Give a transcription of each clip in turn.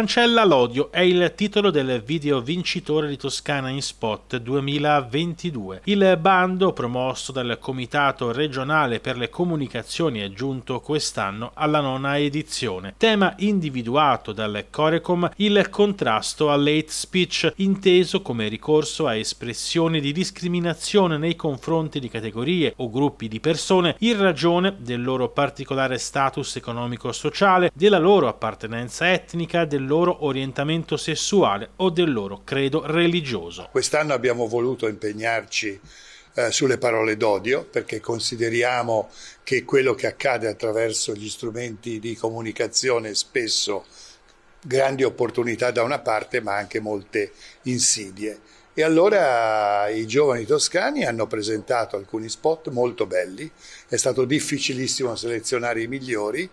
Cancella l'odio è il titolo del video vincitore di Toscana in Spot 2022. Il bando promosso dal Comitato regionale per le comunicazioni è giunto quest'anno alla nona edizione. Tema individuato dal Corecom il contrasto al hate speech, inteso come ricorso a espressioni di discriminazione nei confronti di categorie o gruppi di persone in ragione del loro particolare status economico-sociale, della loro appartenenza etnica, del loro orientamento sessuale o del loro credo religioso. Quest'anno abbiamo voluto impegnarci eh, sulle parole d'odio perché consideriamo che quello che accade attraverso gli strumenti di comunicazione spesso grandi opportunità da una parte ma anche molte insidie. E allora i giovani toscani hanno presentato alcuni spot molto belli, è stato difficilissimo selezionare i migliori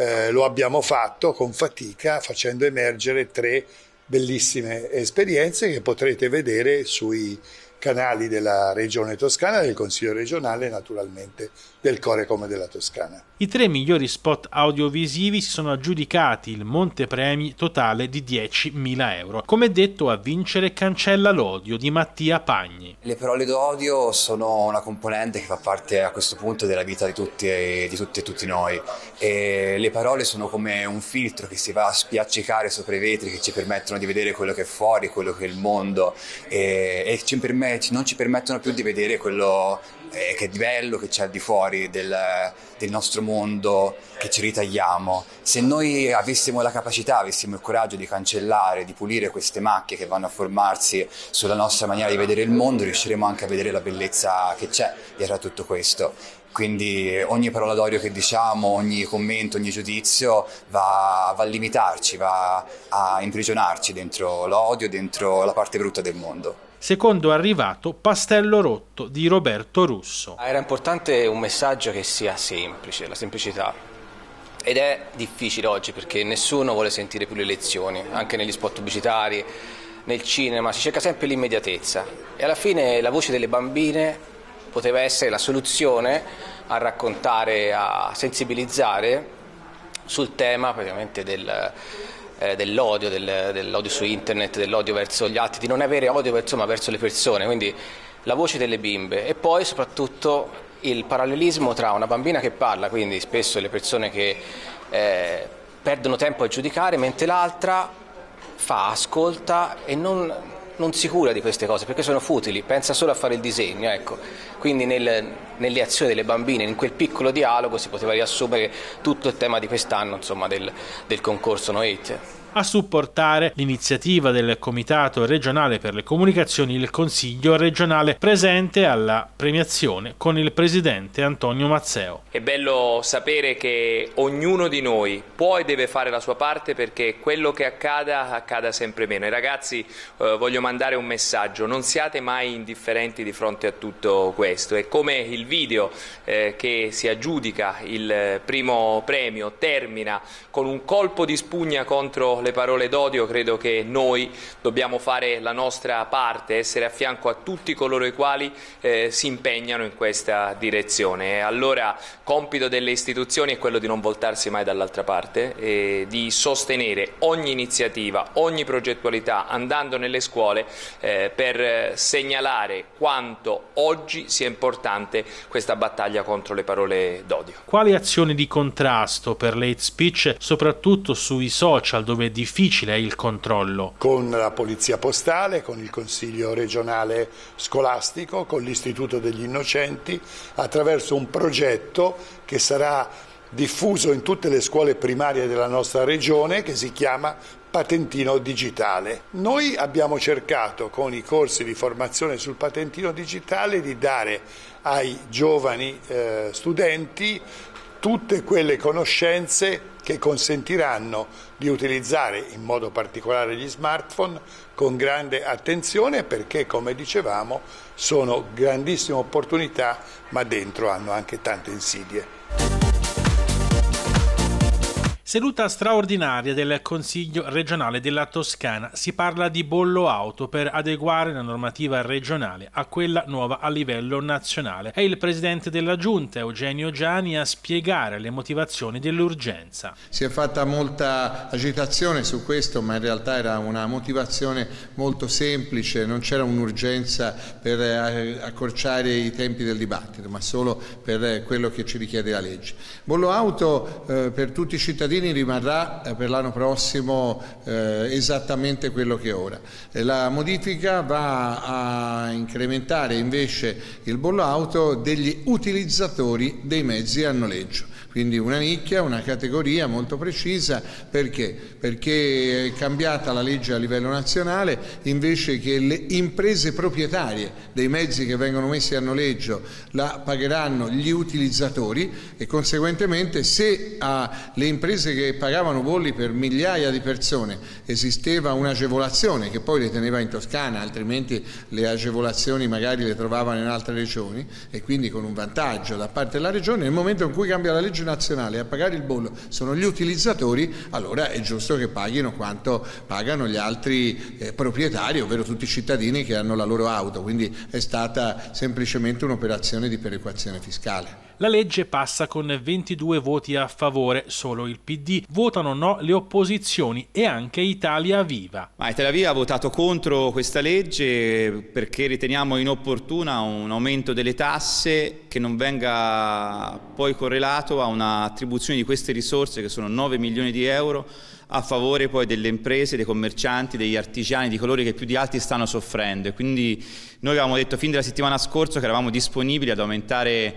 eh, lo abbiamo fatto con fatica facendo emergere tre bellissime esperienze che potrete vedere sui canali della regione toscana, del consiglio regionale e naturalmente del Corecom della Toscana. I tre migliori spot audiovisivi si sono aggiudicati il monte premi totale di 10.000 euro. Come detto, a vincere Cancella l'odio di Mattia Pagni. Le parole d'odio sono una componente che fa parte a questo punto della vita di tutti e, di tutti, e tutti noi. E le parole sono come un filtro che si va a spiaccicare sopra i vetri che ci permettono di vedere quello che è fuori, quello che è il mondo e, e ci permettono come non ci permettono più di vedere quello eh, che è di bello che c'è al di fuori del, del, nostro mondo che ci ritagliamo. Se noi avessimo la capacità, avessimo il coraggio di cancellare, di pulire queste macchie che vanno a formarsi sulla nostra maniera di vedere il mondo, riusciremo anche a vedere la bellezza che c'è dietro a tutto questo. Quindi ogni parola d'orio che diciamo, ogni commento, ogni giudizio va, va a limitarci, va a imprigionarci dentro l'odio, dentro la parte brutta del mondo secondo arrivato Pastello Rotto di Roberto Russo. Ah, era importante un messaggio che sia semplice, la semplicità. Ed è difficile oggi perché nessuno vuole sentire più le lezioni, anche negli spot pubblicitari, nel cinema, si cerca sempre l'immediatezza. E alla fine la voce delle bambine poteva essere la soluzione a raccontare, a sensibilizzare sul tema praticamente del, eh, dell'odio, del, dell'odio su internet, dell'odio verso gli altri, di non avere odio verso, verso le persone, quindi la voce delle bimbe e poi soprattutto il parallelismo tra una bambina che parla, quindi spesso le persone che eh, perdono tempo a giudicare, mentre l'altra fa, ascolta e non, non si cura di queste cose perché sono futili, pensa solo a fare il disegno, ecco. Quindi nel, nelle azioni delle bambine, in quel piccolo dialogo si poteva riassumere tutto il tema di quest'anno insomma, del, del concorso Noete. A supportare l'iniziativa del Comitato regionale per le comunicazioni il Consiglio regionale presente alla premiazione con il Presidente Antonio Mazzeo. È bello sapere che ognuno di noi può e deve fare la sua parte perché quello che accada accada sempre meno. Ai ragazzi eh, voglio mandare un messaggio, non siate mai indifferenti di fronte a tutto questo questo e come il video eh, che si aggiudica il eh, primo premio termina con un colpo di spugna contro le parole d'odio, credo che noi dobbiamo fare la nostra parte, essere a fianco a tutti coloro i quali eh, si impegnano in questa direzione. E allora compito delle istituzioni è quello di non voltarsi mai dall'altra parte e di sostenere ogni iniziativa, ogni progettualità andando nelle scuole eh, per eh, segnalare quanto oggi si sia importante questa battaglia contro le parole d'odio. Quali azioni di contrasto per l'hate speech, soprattutto sui social dove è difficile il controllo? Con la polizia postale, con il Consiglio regionale scolastico, con l'Istituto degli Innocenti, attraverso un progetto che sarà diffuso in tutte le scuole primarie della nostra regione che si chiama patentino digitale. Noi abbiamo cercato con i corsi di formazione sul patentino digitale di dare ai giovani eh, studenti tutte quelle conoscenze che consentiranno di utilizzare in modo particolare gli smartphone con grande attenzione perché come dicevamo sono grandissime opportunità ma dentro hanno anche tante insidie. Seduta straordinaria del Consiglio regionale della Toscana. Si parla di bollo auto per adeguare la normativa regionale a quella nuova a livello nazionale. È il presidente della Giunta, Eugenio Gianni, a spiegare le motivazioni dell'urgenza. Si è fatta molta agitazione su questo, ma in realtà era una motivazione molto semplice, non c'era un'urgenza per eh, accorciare i tempi del dibattito, ma solo per eh, quello che ci richiede la legge. Bollo auto eh, per tutti i cittadini Salvini rimarrà eh, per l'anno prossimo eh, esattamente quello che è ora. Eh, la modifica va a incrementare invece il bollo auto degli utilizzatori dei mezzi a noleggio quindi una nicchia, una categoria molto precisa, perché? Perché è cambiata la legge a livello nazionale, invece che le imprese proprietarie dei mezzi che vengono messi a noleggio la pagheranno gli utilizzatori e conseguentemente se alle ah, imprese che pagavano bolli per migliaia di persone esisteva un'agevolazione che poi le teneva in Toscana, altrimenti le agevolazioni magari le trovavano in altre regioni e quindi con un vantaggio da parte della regione, nel momento in cui cambia la legge bilancio nazionale a pagare il bollo sono gli utilizzatori, allora è giusto che paghino quanto pagano gli altri eh, proprietari, ovvero tutti i cittadini che hanno la loro auto, quindi è stata semplicemente un'operazione di perequazione fiscale. La legge passa con 22 voti a favore, solo il PD. Votano no le opposizioni e anche Italia Viva. Ma Italia Viva ha votato contro questa legge perché riteniamo inopportuna un aumento delle tasse che non venga poi correlato a un'attribuzione di queste risorse che sono 9 milioni di euro a favore poi delle imprese, dei commercianti, degli artigiani, di coloro che più di altri stanno soffrendo. E quindi noi avevamo detto fin dalla settimana scorsa che eravamo disponibili ad aumentare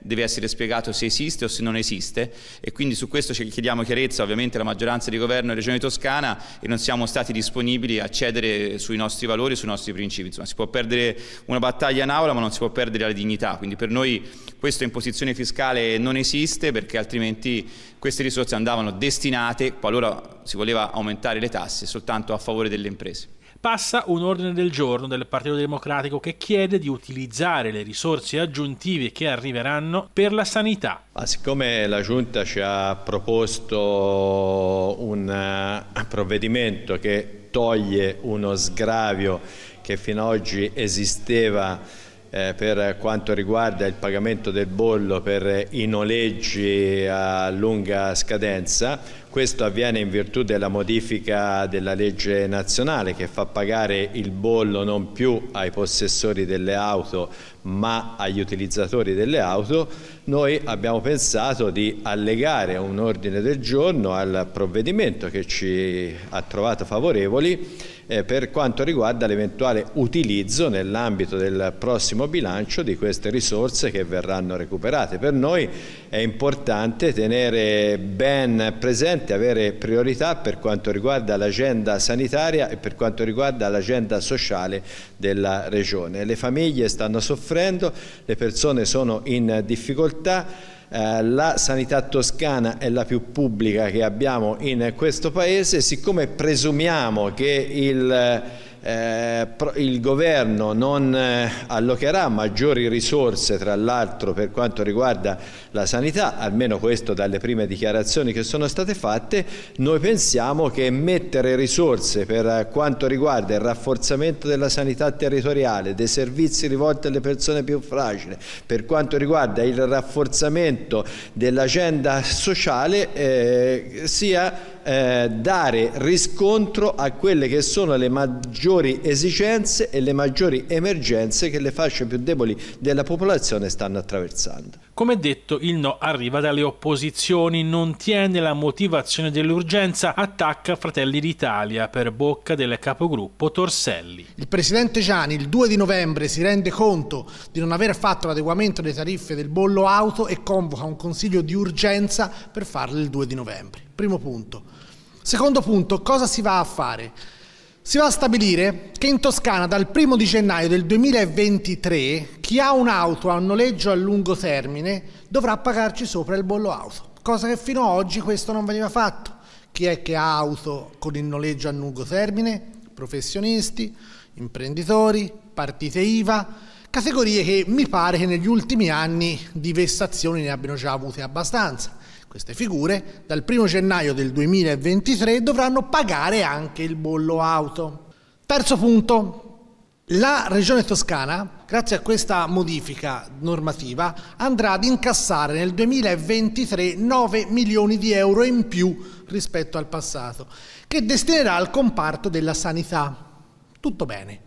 deve essere spiegato se esiste o se non esiste e quindi su questo chiediamo chiarezza ovviamente alla maggioranza di governo e Regione Toscana e non siamo stati disponibili a cedere sui nostri valori, sui nostri principi. Insomma, si può perdere una battaglia in aula ma non si può perdere la dignità, quindi per noi questa imposizione fiscale non esiste perché altrimenti queste risorse andavano destinate, qualora si voleva aumentare le tasse, soltanto a favore delle imprese passa un ordine del giorno del Partito Democratico che chiede di utilizzare le risorse aggiuntive che arriveranno per la sanità. Ma siccome la Giunta ci ha proposto un eh, provvedimento che toglie uno sgravio che fino ad oggi esisteva eh, per quanto riguarda il pagamento del bollo per i noleggi a lunga scadenza, questo avviene in virtù della modifica della legge nazionale che fa pagare il bollo non più ai possessori delle auto ma agli utilizzatori delle auto. Noi abbiamo pensato di allegare un ordine del giorno al provvedimento che ci ha trovato favorevoli eh, per quanto riguarda l'eventuale utilizzo nell'ambito del prossimo bilancio di queste risorse che verranno recuperate. Per noi è importante tenere ben presente evidente avere priorità per quanto riguarda l'agenda sanitaria e per quanto riguarda l'agenda sociale della regione. Le famiglie stanno soffrendo, le persone sono in difficoltà, eh, la sanità toscana è la più pubblica che abbiamo in questo paese, siccome presumiamo che il eh, il governo non eh, allocherà maggiori risorse tra l'altro per quanto riguarda la sanità, almeno questo dalle prime dichiarazioni che sono state fatte, noi pensiamo che mettere risorse per eh, quanto riguarda il rafforzamento della sanità territoriale, dei servizi rivolti alle persone più fragili, per quanto riguarda il rafforzamento dell'agenda sociale eh, sia eh, dare riscontro a quelle che sono le maggiori esigenze e le maggiori emergenze che le fasce più deboli della popolazione stanno attraversando. Come detto, il no arriva dalle opposizioni, non tiene la motivazione dell'urgenza, attacca Fratelli d'Italia per bocca del capogruppo Torselli. Il presidente Gianni il 2 di novembre si rende conto di non aver fatto l'adeguamento delle tariffe del bollo auto e convoca un consiglio di urgenza per farlo il 2 di novembre. Primo punto. Secondo punto, cosa si va a fare? Si va a stabilire che in Toscana dal 1 di gennaio del 2023 chi ha un'auto a noleggio a lungo termine dovrà pagarci sopra il bollo auto, cosa che fino ad oggi questo non veniva fatto. Chi è che ha auto con il noleggio a lungo termine? Professionisti, imprenditori, partite IVA, categorie che mi pare che negli ultimi anni di vessazioni ne abbiano già avute abbastanza. Queste figure dal 1 gennaio del 2023 dovranno pagare anche il bollo auto. Terzo punto, la Regione Toscana, grazie a questa modifica normativa, andrà ad incassare nel 2023 9 milioni di euro in più rispetto al passato, che destinerà al comparto della sanità. Tutto bene.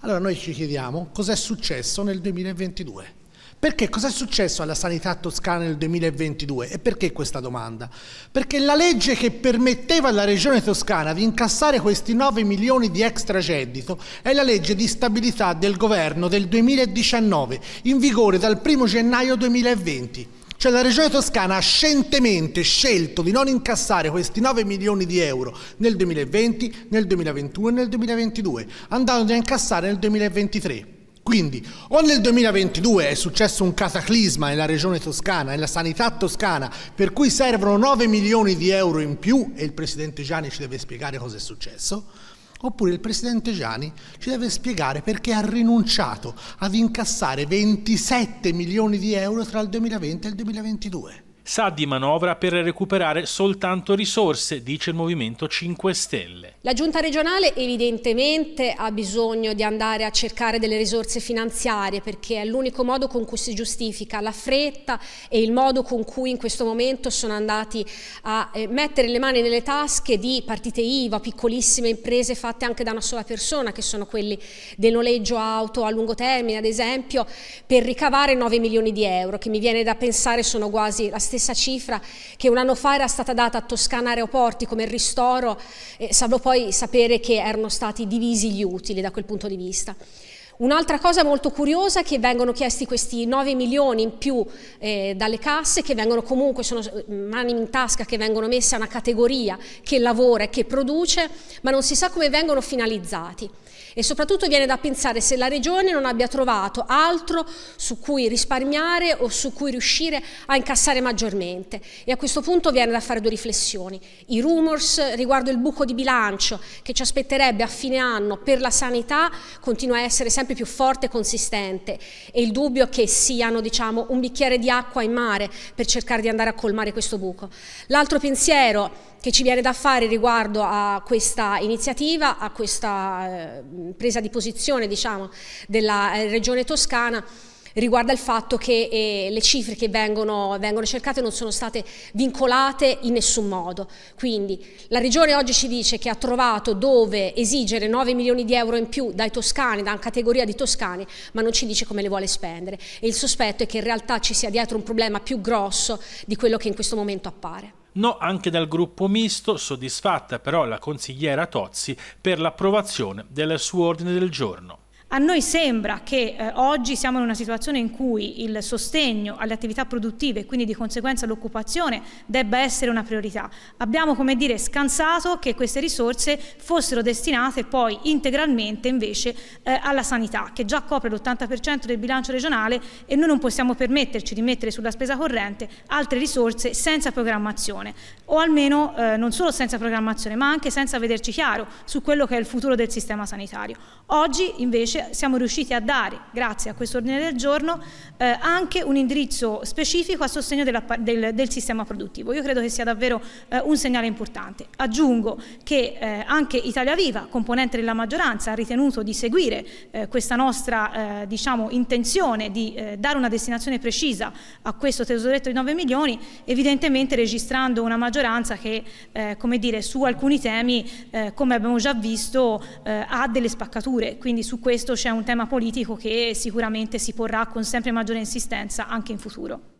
Allora noi ci chiediamo cos'è successo nel 2022. Perché cosa è successo alla sanità toscana nel 2022? E perché questa domanda? Perché la legge che permetteva alla regione toscana di incassare questi 9 milioni di extra geddito è la legge di stabilità del governo del 2019, in vigore dal 1 gennaio 2020. Cioè la regione toscana ha scientemente scelto di non incassare questi 9 milioni di euro nel 2020, nel 2021 e nel 2022, andando a incassare nel 2023. Quindi o nel 2022 è successo un cataclisma nella regione toscana, nella sanità toscana, per cui servono 9 milioni di euro in più e il presidente Gianni ci deve spiegare cosa è successo, oppure il presidente Gianni ci deve spiegare perché ha rinunciato ad incassare 27 milioni di euro tra il 2020 e il 2022 sa di manovra per recuperare soltanto risorse, dice il Movimento 5 Stelle. La Giunta regionale evidentemente ha bisogno di andare a cercare delle risorse finanziarie perché è l'unico modo con cui si giustifica la fretta e il modo con cui in questo momento sono andati a eh, mettere le mani nelle tasche di partite IVA, piccolissime imprese fatte anche da una sola persona che sono quelli del noleggio auto a lungo termine ad esempio per ricavare 9 milioni di euro che mi viene da pensare sono quasi la stessa stessa cifra che un anno fa era stata data a Toscana Aeroporti come ristoro, eh, salvo poi sapere che erano stati divisi gli utili da quel punto di vista. Un'altra cosa molto curiosa è che vengono chiesti questi 9 milioni in più eh, dalle casse, che vengono comunque, sono eh, mani in tasca che vengono messe a una categoria che lavora e che produce, ma non si sa come vengono finalizzati. E soprattutto viene da pensare se la Regione non abbia trovato altro su cui risparmiare o su cui riuscire a incassare maggiormente. E a questo punto viene da fare due riflessioni. I rumors riguardo il buco di bilancio che ci aspetterebbe a fine anno per la sanità continua a essere sempre sempre più forte e consistente e il dubbio che siano diciamo, un bicchiere di acqua in mare per cercare di andare a colmare questo buco. L'altro pensiero che ci viene da fare riguardo a questa iniziativa, a questa eh, presa di posizione diciamo, della eh, regione toscana, riguarda il fatto che eh, le cifre che vengono, vengono, cercate non sono state vincolate in nessun modo. Quindi la Regione oggi ci dice che ha trovato dove esigere 9 milioni di euro in più dai toscani, da una categoria di toscani, ma non ci dice come le vuole spendere. E il sospetto è che in realtà ci sia dietro un problema più grosso di quello che in questo momento appare. No anche dal gruppo misto, soddisfatta però la consigliera Tozzi per l'approvazione del suo ordine del giorno. A noi sembra che eh, oggi siamo in una situazione in cui il sostegno alle attività produttive e quindi di conseguenza l'occupazione debba essere una priorità. Abbiamo come dire scansato che queste risorse fossero destinate poi integralmente invece eh, alla sanità che già copre l'80% del bilancio regionale e noi non possiamo permetterci di mettere sulla spesa corrente altre risorse senza programmazione o almeno eh, non solo senza programmazione ma anche senza vederci chiaro su quello che è il futuro del sistema sanitario. Oggi invece siamo riusciti a dare, grazie a questo ordine del giorno, eh, anche un indirizzo specifico a sostegno della, del, del, sistema produttivo. Io credo che sia davvero eh, un segnale importante. Aggiungo che eh, anche Italia Viva, componente della maggioranza, ha ritenuto di seguire eh, questa nostra eh, diciamo, intenzione di eh, dare una destinazione precisa a questo tesoretto di 9 milioni, evidentemente registrando una maggioranza che come dire, su alcuni temi, come abbiamo già visto, ha delle spaccature. Quindi su questo questo c'è un tema politico che sicuramente si porrà con sempre maggiore insistenza anche in futuro.